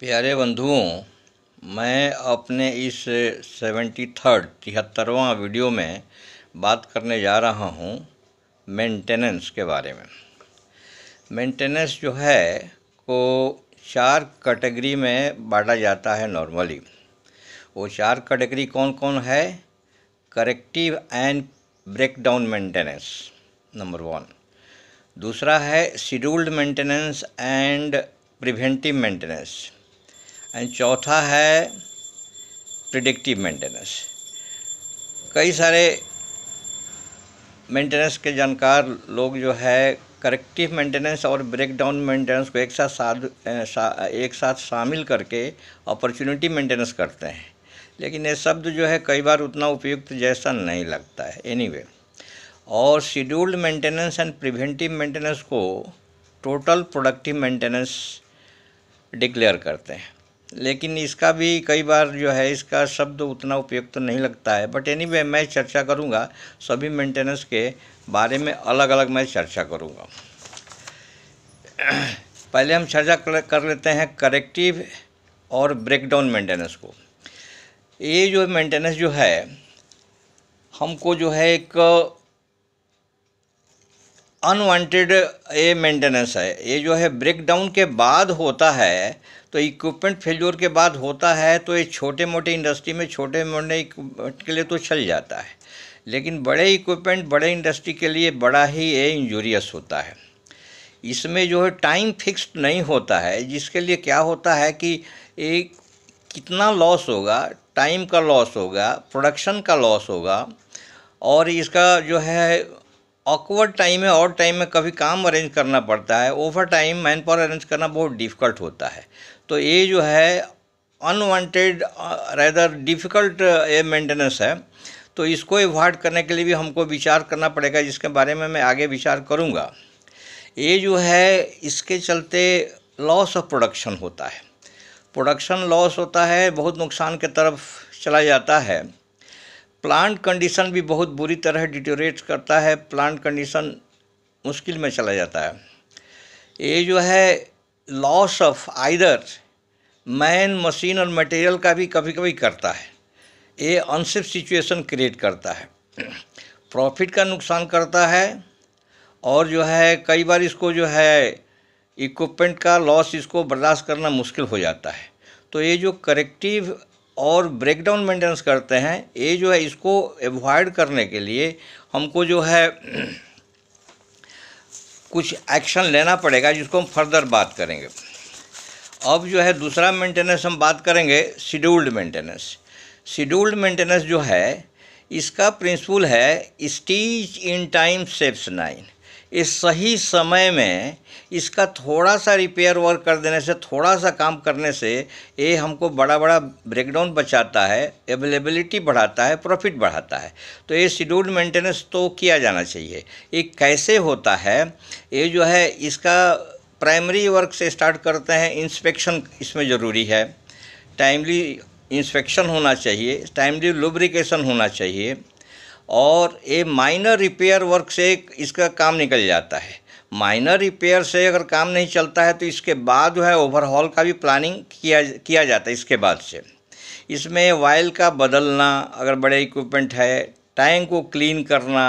प्यारे बंधुओं मैं अपने इस सेवेंटी थर्ड तिहत्तरवा वीडियो में बात करने जा रहा हूँ मेंटेनेंस के बारे में मेंटेनेंस जो है को चार कैटेगरी में बांटा जाता है नॉर्मली वो चार कैटेगरी कौन कौन है corrective and breakdown maintenance number one दूसरा है scheduled maintenance and preventive maintenance and चौथा है प्रिडिक्टिव मेंटेनेंस कई सारे मेंटेनेंस के जानकार लोग जो है करेक्टिव मेंटेनेंस और ब्रेकडाउन मेंटेनेंस को एक साथ साध एक साथ शामिल करके अपॉर्चुनिटी मेंटेनेंस करते हैं लेकिन ये शब्द जो है कई बार उतना उपयुक्त जैसा नहीं लगता है एनीवे anyway, और scheduled maintenance and preventive maintenance को टोटल प्रोडक्टिव मेंटेनेंस डिक्लेयर करते हैं लेकिन इसका भी कई बार जो है इसका शब्द उतना उपयुक्त तो नहीं लगता है बट एनी anyway, मैं चर्चा करूँगा सभी मेंटेनेंस के बारे में अलग अलग मैं चर्चा करूँगा पहले हम चर्चा कर लेते हैं करेक्टिव और ब्रेकडाउन मेंटेनेंस को ये जो मेंटेनेंस जो है हमको जो है एक अनवांटेड uh, ये मेंटेनेंस है ये जो है ब्रेकडाउन के बाद होता है तो इक्विपमेंट फेल्योर के बाद होता है तो ये छोटे मोटे इंडस्ट्री में छोटे मोटे इक्विपमेंट के लिए तो चल जाता है लेकिन बड़े इक्विपमेंट बड़े इंडस्ट्री के लिए बड़ा ही ये इंजूरियस होता है इसमें जो है टाइम फिक्स्ड नहीं होता है जिसके लिए क्या होता है कि एक कितना लॉस होगा टाइम का लॉस होगा प्रोडक्शन का लॉस होगा और इसका जो है ऑकवर्ड टाइम में और टाइम में कभी काम अरेंज करना पड़ता है over time man power arrange करना बहुत डिफ़िकल्ट होता है तो ये जो है अनवांटेड रेदर डिफ़िकल्ट ये मेंटेनेंस है तो इसको एवॉड करने के लिए भी हमको विचार करना पड़ेगा जिसके बारे में मैं आगे विचार करूँगा ये जो है इसके चलते लॉस ऑफ प्रोडक्शन होता है प्रोडक्शन लॉस होता है बहुत नुकसान के तरफ चला जाता है प्लांट कंडीशन भी बहुत बुरी तरह डिटोरेट करता है प्लांट कंडीशन मुश्किल में चला जाता है ये जो है loss of either man machine और मटेरियल का भी कभी कभी करता है ये अनसेफ सिचुएशन क्रिएट करता है प्रॉफिट का नुकसान करता है और जो है कई बार इसको जो है इक्विपमेंट का लॉस इसको बर्दाश्त करना मुश्किल हो जाता है तो ये जो करेक्टिव और ब्रेकडाउन मेंटेनेंस करते हैं ये जो है इसको एवॉइड करने के लिए हमको जो है कुछ एक्शन लेना पड़ेगा जिसको हम फर्दर बात करेंगे अब जो है दूसरा मेंटेनेंस हम बात करेंगे शेड्यूल्ड मेंटेनेंस शेड्यूल्ड मेंटेनेंस जो है इसका प्रिंसिपल है स्टीच इन टाइम सेप्स नाइन इस सही समय में इसका थोड़ा सा रिपेयर वर्क कर देने से थोड़ा सा काम करने से ये हमको बड़ा बड़ा ब्रेकडाउन बचाता है अवेलेबिलिटी बढ़ाता है प्रॉफिट बढ़ाता है तो ये शेड्यूल्ड मेंटेनेंस तो किया जाना चाहिए ये कैसे होता है ये जो है इसका प्राइमरी वर्क से स्टार्ट करते हैं इंस्पेक्शन इसमें ज़रूरी है टाइमली इंस्पेक्शन होना चाहिए टाइमली लुब्रिकेशन होना चाहिए और ये माइनर रिपेयर वर्क से इसका काम निकल जाता है माइनर रिपेयर से अगर काम नहीं चलता है तो इसके बाद जो है ओवरहॉल का भी प्लानिंग किया किया जाता है इसके बाद से इसमें वायल का बदलना अगर बड़े इक्विपमेंट है टैंक को क्लीन करना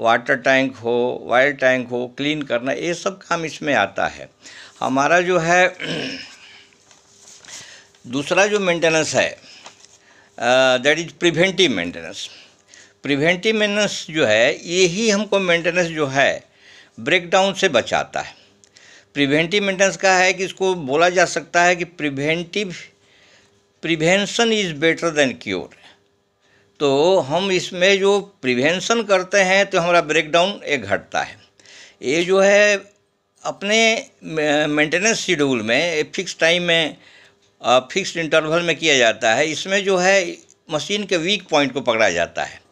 वाटर टैंक हो वायर टैंक हो क्लीन करना ये सब काम इसमें आता है हमारा जो है दूसरा जो मेंटेनेंस है that is preventive maintenance preventive maintenance जो है ये ही हमको मेंटेनेंस जो है ब्रेकडाउन से बचाता है प्रिवेंटिव मेंटेनेंस का है कि इसको बोला जा सकता है कि preventive prevention is better than cure तो हम इसमें जो प्रिवेंशन करते हैं तो हमारा ब्रेकडाउन एक घटता है ये जो है अपने मेंटेनेंस शेड्यूल में फिक्स टाइम में फिक्स इंटरवल में किया जाता है इसमें जो है मशीन के वीक पॉइंट को पकड़ा जाता है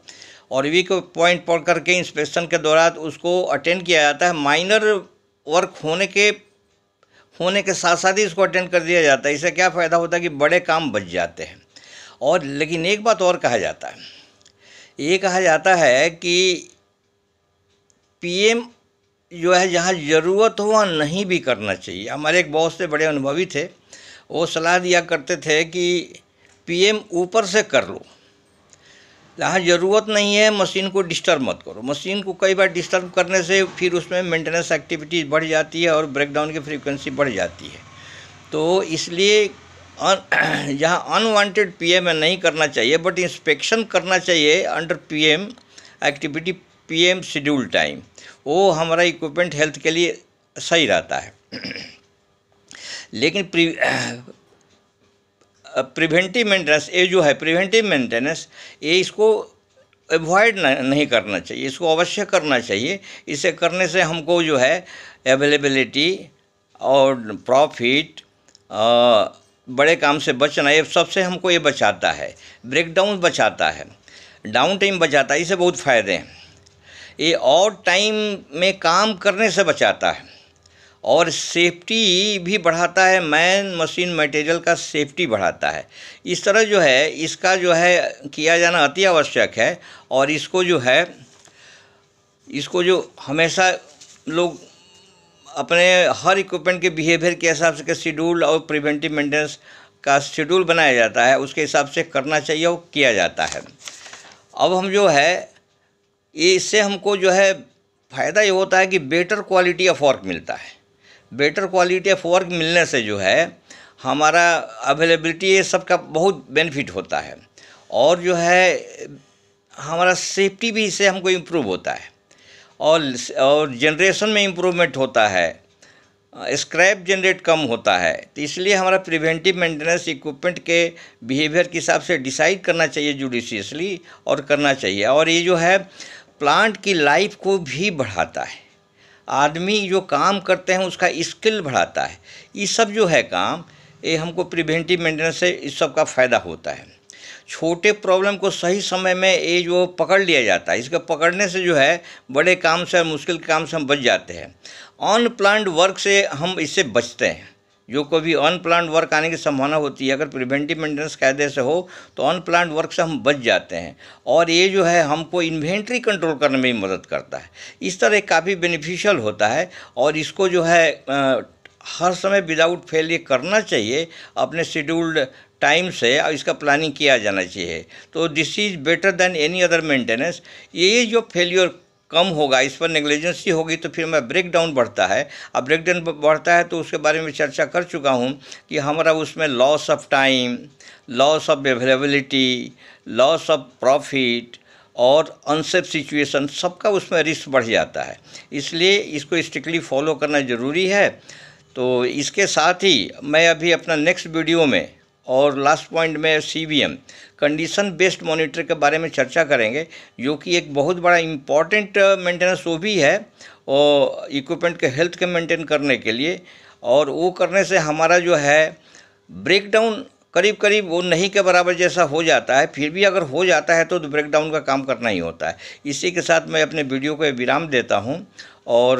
और वीक पॉइंट पढ़ करके इंस्पेक्शन के दौरान उसको अटेंड किया जाता है माइनर वर्क होने के होने के साथ साथ ही इसको अटेंड कर दिया जाता है इससे क्या फ़ायदा होता है कि बड़े काम बच जाते हैं और लेकिन एक बात और कहा जाता है ये कहा जाता है कि पीएम जो है जहाँ ज़रूरत हो वहाँ नहीं भी करना चाहिए हमारे एक बहुत से बड़े अनुभवी थे वो सलाह दिया करते थे कि पीएम ऊपर से कर लो जहाँ ज़रूरत नहीं है मशीन को डिस्टर्ब मत करो मशीन को कई बार डिस्टर्ब करने से फिर उसमें मेंटेनेंस एक्टिविटीज़ बढ़ जाती है और ब्रेकडाउन की फ्रीक्वेंसी बढ़ जाती है तो इसलिए जहाँ अनवांटेड पीएम नहीं करना चाहिए बट इंस्पेक्शन करना चाहिए under PM activity PM schedule time वो हमारा इक्विपमेंट हेल्थ के लिए सही रहता है लेकिन प्रिवेंटिव मेंटेनेंस ये जो है प्रिवेंटिव मेंटेनेंस ये इसको एवॉइड नहीं करना चाहिए इसको अवश्य करना चाहिए इसे करने से हमको जो है अवेलेबिलिटी और प्रॉफिट बड़े काम से बचना ये सबसे हमको ये बचाता है ब्रेकडाउन बचाता है डाउन टाइम बचाता है इसे बहुत फ़ायदे हैं ये और टाइम में काम करने से बचाता है और सेफ्टी भी बढ़ाता है मैन मशीन मटेरियल का सेफ्टी बढ़ाता है इस तरह जो है इसका जो है किया जाना अति आवश्यक है और इसको जो है इसको जो हमेशा लोग अपने हर इक्विपमेंट के बिहेवियर के हिसाब से शेड्यूल और प्रिवेंटिव मेंटेनेंस का शेड्यूल बनाया जाता है उसके हिसाब से करना चाहिए और किया जाता है अब हम जो है इससे हमको जो है फ़ायदा ये होता है कि बेटर क्वालिटी ऑफ वर्क मिलता है बेटर क्वालिटी ऑफ वर्क मिलने से जो है हमारा अवेलेबिलिटी ये सब का बहुत बेनिफिट होता है और जो है हमारा सेफ्टी भी इससे हमको इम्प्रूव होता है और और जनरेशन में इम्प्रूवमेंट होता है स्क्रैप जनरेट कम होता है तो इसलिए हमारा प्रिवेंटिव मेंटेनेंस इक्विपमेंट के बिहेवियर के हिसाब से डिसाइड करना चाहिए जुडिशियसली और करना चाहिए और ये जो है प्लांट की लाइफ को भी बढ़ाता है आदमी जो काम करते हैं उसका स्किल बढ़ाता है ये सब जो है काम ये हमको प्रिवेंटिव मेंटेनेंस से इस सब का फ़ायदा होता है छोटे प्रॉब्लम को सही समय में ये जो पकड़ लिया जाता है इसका पकड़ने से जो है बड़े काम से और मुश्किल काम से हम बच जाते हैं ऑन प्लान वर्क से हम इससे बचते हैं जो कभी अनप्लान्ड वर्क आने की संभावना होती है अगर प्रिवेंटिव मेंटेनेंस कायदे से हो तो अनप्लान्ड वर्क से हम बच जाते हैं और ये जो है हमको इन्वेंट्री कंट्रोल करने में भी मदद करता है इस तरह काफ़ी बेनिफिशियल होता है और इसको जो है आ, हर समय विदाउट फेल ये करना चाहिए अपने शेड्यूल्ड टाइम से और इसका प्लानिंग किया जाना चाहिए तो this is better than any other maintenance ये जो फेल्योर कम होगा इस पर नेग्लिजेंसी होगी तो फिर मैं ब्रेक डाउन बढ़ता है अब ब्रेक डाउन बढ़ता है तो उसके बारे में चर्चा कर चुका हूँ कि हमारा उसमें loss of time loss of availability loss of profit और अनसेफ सिचुएशन सबका उसमें रिस्क बढ़ जाता है इसलिए इसको स्ट्रिक्टली फॉलो करना ज़रूरी है तो इसके साथ ही मैं अभी अपना नेक्स्ट वीडियो में और लास्ट पॉइंट में C V M condition based monitor के बारे में चर्चा करेंगे जो कि एक बहुत बड़ा इम्पॉर्टेंट मेंटेनेंस uh, वो भी है और इक्विपमेंट के हेल्थ के मेंटेन करने के लिए और वो करने से हमारा जो है ब्रेकडाउन करीब करीब वो नहीं के बराबर जैसा हो जाता है फिर भी अगर हो जाता है तो ब्रेकडाउन का काम करना ही होता है इसी के साथ मैं अपने वीडियो को विराम देता हूँ और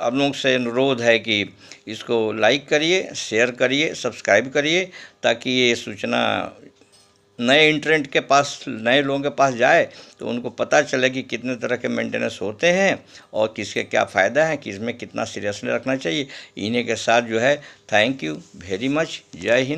आप लोग से अनुरोध है कि इसको लाइक करिए शेयर करिए सब्सक्राइब करिए ताकि ये सूचना नए इंटरनेट के पास नए लोगों के पास जाए तो उनको पता चले कि कितने तरह के मेंटेनेंस होते हैं और किसके क्या फ़ायदा है किस में कितना सीरियसली रखना चाहिए इन्हीं के साथ जो है थैंक यू वेरी मच जय हिंद